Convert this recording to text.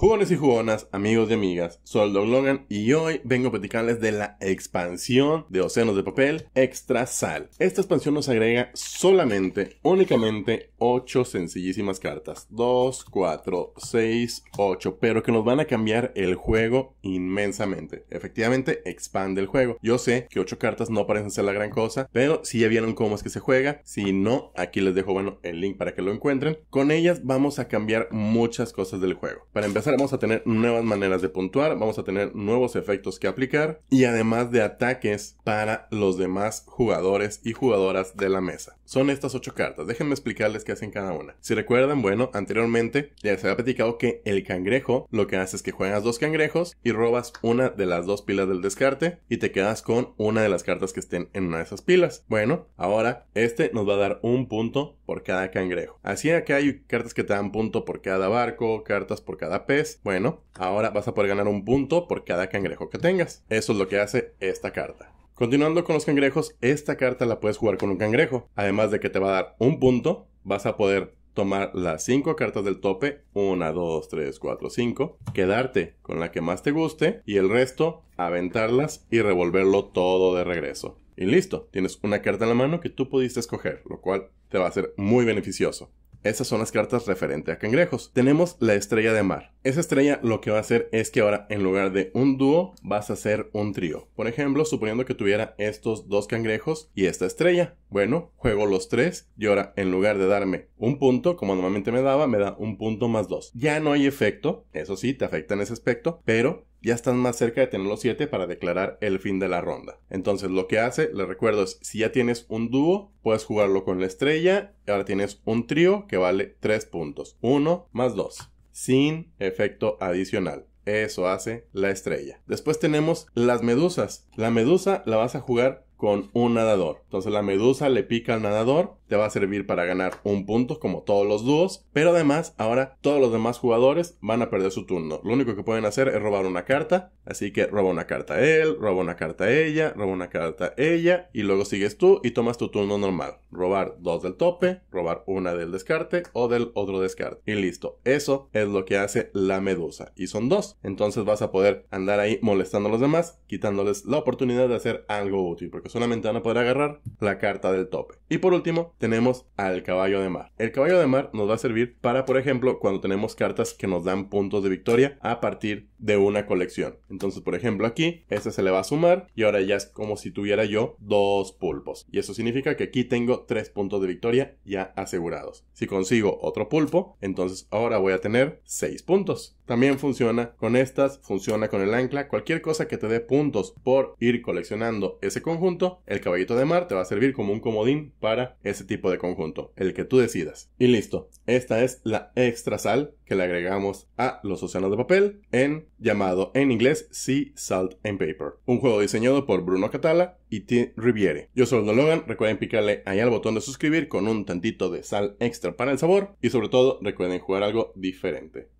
Jugones y jugonas, amigos y amigas, soy Doug Logan y hoy vengo a platicarles de la expansión de Océanos de Papel Extra Sal. Esta expansión nos agrega solamente, únicamente 8 sencillísimas cartas. 2, 4, 6, 8, pero que nos van a cambiar el juego inmensamente. Efectivamente, expande el juego. Yo sé que 8 cartas no parecen ser la gran cosa, pero si ya vieron cómo es que se juega, si no, aquí les dejo bueno, el link para que lo encuentren. Con ellas vamos a cambiar muchas cosas del juego. Para empezar, vamos a tener nuevas maneras de puntuar, vamos a tener nuevos efectos que aplicar y además de ataques para los demás jugadores y jugadoras de la mesa. Son estas ocho cartas, déjenme explicarles qué hacen cada una. Si recuerdan, bueno, anteriormente ya se había platicado que el cangrejo lo que hace es que juegas dos cangrejos y robas una de las dos pilas del descarte y te quedas con una de las cartas que estén en una de esas pilas. Bueno, ahora este nos va a dar un punto por cada cangrejo. Así que hay cartas que te dan punto por cada barco, cartas por cada pez. Bueno, ahora vas a poder ganar un punto por cada cangrejo que tengas. Eso es lo que hace esta carta. Continuando con los cangrejos, esta carta la puedes jugar con un cangrejo. Además de que te va a dar un punto, vas a poder tomar las 5 cartas del tope, 1, 2, 3, 4, 5, quedarte con la que más te guste y el resto aventarlas y revolverlo todo de regreso. Y listo, tienes una carta en la mano que tú pudiste escoger, lo cual te va a ser muy beneficioso. Esas son las cartas referente a cangrejos. Tenemos la estrella de mar. Esa estrella lo que va a hacer es que ahora en lugar de un dúo vas a hacer un trío. Por ejemplo, suponiendo que tuviera estos dos cangrejos y esta estrella. Bueno, juego los tres y ahora en lugar de darme un punto, como normalmente me daba, me da un punto más dos. Ya no hay efecto, eso sí, te afecta en ese aspecto, pero ya están más cerca de tener los 7 para declarar el fin de la ronda. Entonces lo que hace, les recuerdo, es si ya tienes un dúo, puedes jugarlo con la estrella, Y ahora tienes un trío que vale 3 puntos, 1 más 2, sin efecto adicional. Eso hace la estrella. Después tenemos las medusas. La medusa la vas a jugar con un nadador. Entonces la medusa le pica al nadador te va a servir para ganar un punto como todos los dúos, pero además ahora todos los demás jugadores van a perder su turno. Lo único que pueden hacer es robar una carta, así que roba una carta él, roba una carta a ella, roba una carta ella y luego sigues tú y tomas tu turno normal. Robar dos del tope, robar una del descarte o del otro descarte. Y listo, eso es lo que hace la medusa y son dos. Entonces vas a poder andar ahí molestando a los demás, quitándoles la oportunidad de hacer algo útil porque solamente van a poder agarrar la carta del tope. Y por último, tenemos al caballo de mar. El caballo de mar nos va a servir para, por ejemplo, cuando tenemos cartas que nos dan puntos de victoria a partir de una colección. Entonces, por ejemplo, aquí, este se le va a sumar y ahora ya es como si tuviera yo dos pulpos. Y eso significa que aquí tengo tres puntos de victoria ya asegurados. Si consigo otro pulpo, entonces ahora voy a tener seis puntos. También funciona con estas, funciona con el ancla, cualquier cosa que te dé puntos por ir coleccionando ese conjunto, el caballito de mar te va a servir como un comodín para ese tipo de conjunto, el que tú decidas. Y listo, esta es la extra sal que le agregamos a los océanos de papel en llamado en inglés Sea Salt and Paper, un juego diseñado por Bruno Catala y Tim Riviere. Yo soy Don Logan, recuerden picarle ahí al botón de suscribir con un tantito de sal extra para el sabor y sobre todo recuerden jugar algo diferente.